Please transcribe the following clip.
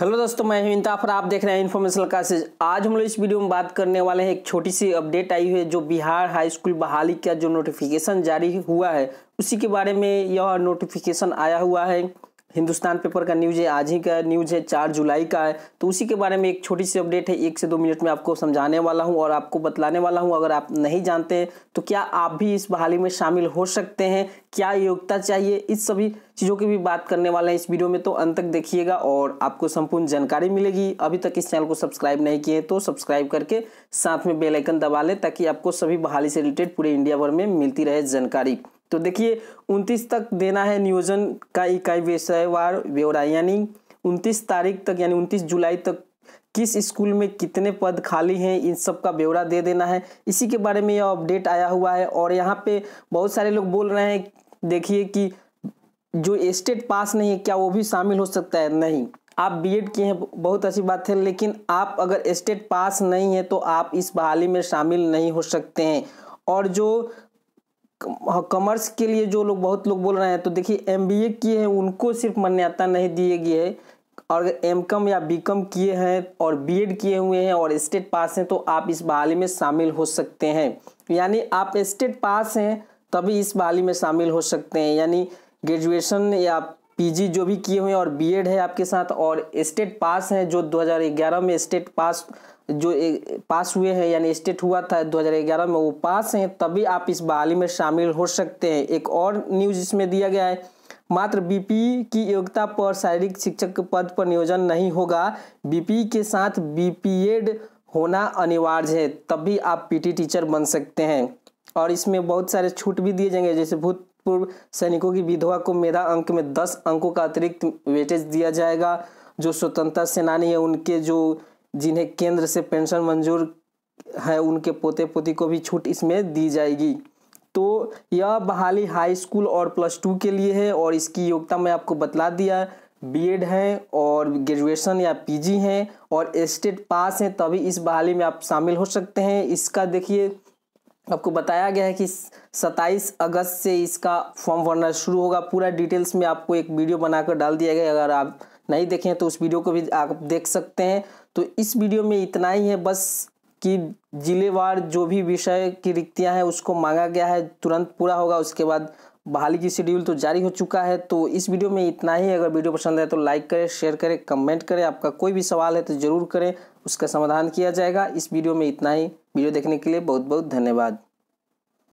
hello दोस्तों मैं हूं इंताफर आप देख रहे हैं इन्फॉर्मेशन क्लासेज आज हम लोग इस वीडियो में बात करने वाले हैं एक छोटी सी अपडेट आई हुई है जो बिहार हाई स्कूल बहाली का जो नोटिफिकेशन जारी हुआ है उसी के बारे में यह नोटिफिकेशन आया हुआ है हिंदुस्तान पेपर का न्यूज़ है आज ही का न्यूज़ है चार जुलाई का है तो उसी के बारे में एक छोटी सी अपडेट है एक से दो मिनट में आपको समझाने वाला हूँ और आपको बतलाने वाला हूँ अगर आप नहीं जानते हैं तो क्या आप भी इस बहाली में शामिल हो सकते हैं क्या योग्यता चाहिए इस सभी चीज़ों की भी बात करने वाले हैं इस वीडियो में तो अंत तक देखिएगा और आपको संपूर्ण जानकारी मिलेगी अभी तक इस चैनल को सब्सक्राइब नहीं किए तो सब्सक्राइब करके साथ में बेलाइकन दबा लें ताकि आपको सभी बहाली से रिलेटेड पूरे इंडिया भर में मिलती रहे जानकारी तो देखिए 29 तक देना है नियोजन का इकाई व्यवसायवार ब्यौरा यानी 29 तारीख तक यानी 29 जुलाई तक किस स्कूल में कितने पद खाली हैं इन सब का ब्यौरा दे देना है इसी के बारे में यह अपडेट आया हुआ है और यहाँ पे बहुत सारे लोग बोल रहे हैं देखिए कि जो एस्टेट पास नहीं है क्या वो भी शामिल हो सकता है नहीं आप बीएड किए हैं बहुत अच्छी बात है लेकिन आप अगर स्टेट पास नहीं है तो आप इस बहाली में शामिल नहीं हो सकते हैं और जो कॉमर्स के लिए जो लोग बहुत लोग बोल रहे हैं तो देखिए एम बी ए किए हैं उनको सिर्फ मान्यता नहीं दी गई है और अगर एम कॉम या बी कॉम किए हैं और बी एड किए हुए हैं और स्टेट पास हैं तो आप इस बहाली में शामिल हो सकते हैं यानी आप स्टेट पास हैं तभी इस बहाली में शामिल हो सकते हैं यानी ग्रेजुएशन या पीजी जो भी किए हुए हैं और बीएड है आपके साथ और स्टेट पास हैं जो 2011 में स्टेट पास जो पास हुए हैं यानी स्टेट हुआ था 2011 में वो पास हैं तभी आप इस बहाली में शामिल हो सकते हैं एक और न्यूज इसमें दिया गया है मात्र बीपी की योग्यता पर शारीरिक शिक्षक के पद पर नियोजन नहीं होगा बीपी के साथ बीपीएड होना अनिवार्य है तभी आप पीटी टीचर बन सकते हैं और इसमें बहुत सारे छूट भी दिए जाएंगे जैसे भूत पूर्व सैनिकों की विधवा को मेधा अंक में दस अंकों का अतिरिक्त वेटेज दिया जाएगा जो स्वतंत्रता सेनानी है उनके जो जिन्हें केंद्र से पेंशन मंजूर है उनके पोते पोती को भी छूट इसमें दी जाएगी तो यह बहाली हाई स्कूल और प्लस टू के लिए है और इसकी योग्यता मैं आपको बतला दिया बीएड हैं और ग्रेजुएशन या पीजी हैं और स्टेट पास हैं तभी इस बहाली में आप शामिल हो सकते हैं इसका देखिए आपको बताया गया है कि 27 अगस्त से इसका फॉर्म भरना शुरू होगा पूरा डिटेल्स में आपको एक वीडियो बनाकर डाल दिया गया अगर आप नहीं देखें तो उस वीडियो को भी आप देख सकते हैं तो इस वीडियो में इतना ही है बस कि जिलेवार जो भी विषय की रिक्तियां हैं उसको मांगा गया है तुरंत पूरा होगा उसके बाद बहाली की शेड्यूल तो जारी हो चुका है तो इस वीडियो में इतना ही अगर वीडियो पसंद है तो लाइक करें शेयर करें कमेंट करें आपका कोई भी सवाल है तो ज़रूर करें उसका समाधान किया जाएगा इस वीडियो में इतना ही वीडियो देखने के लिए बहुत बहुत धन्यवाद